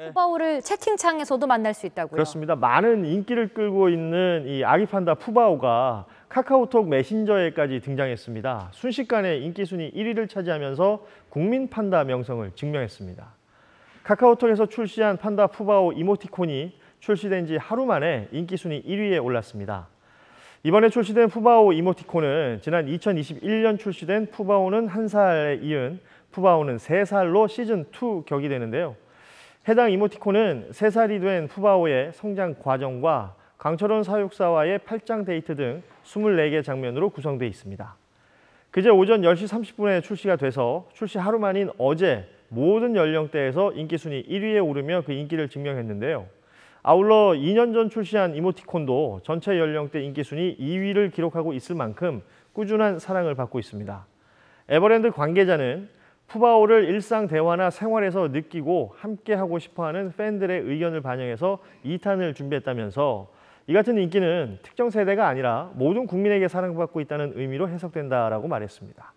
예. 푸바오를 채팅창에서도 만날 수 있다고요? 그렇습니다. 많은 인기를 끌고 있는 이 아기판다 푸바오가 카카오톡 메신저에까지 등장했습니다. 순식간에 인기순위 1위를 차지하면서 국민 판다 명성을 증명했습니다. 카카오톡에서 출시한 판다 푸바오 이모티콘이 출시된 지 하루 만에 인기순위 1위에 올랐습니다. 이번에 출시된 푸바오 이모티콘은 지난 2021년 출시된 푸바오는 한살에 이은 푸바오는 세살로 시즌2 격이 되는데요. 해당 이모티콘은 3살이 된 푸바오의 성장 과정과 강철원 사육사와의 팔짱 데이트 등 24개 장면으로 구성되어 있습니다. 그제 오전 10시 30분에 출시가 돼서 출시 하루 만인 어제 모든 연령대에서 인기순위 1위에 오르며 그 인기를 증명했는데요. 아울러 2년 전 출시한 이모티콘도 전체 연령대 인기순위 2위를 기록하고 있을 만큼 꾸준한 사랑을 받고 있습니다. 에버랜드 관계자는 푸바오를 일상 대화나 생활에서 느끼고 함께하고 싶어하는 팬들의 의견을 반영해서 2탄을 준비했다면서 이 같은 인기는 특정 세대가 아니라 모든 국민에게 사랑받고 있다는 의미로 해석된다라고 말했습니다.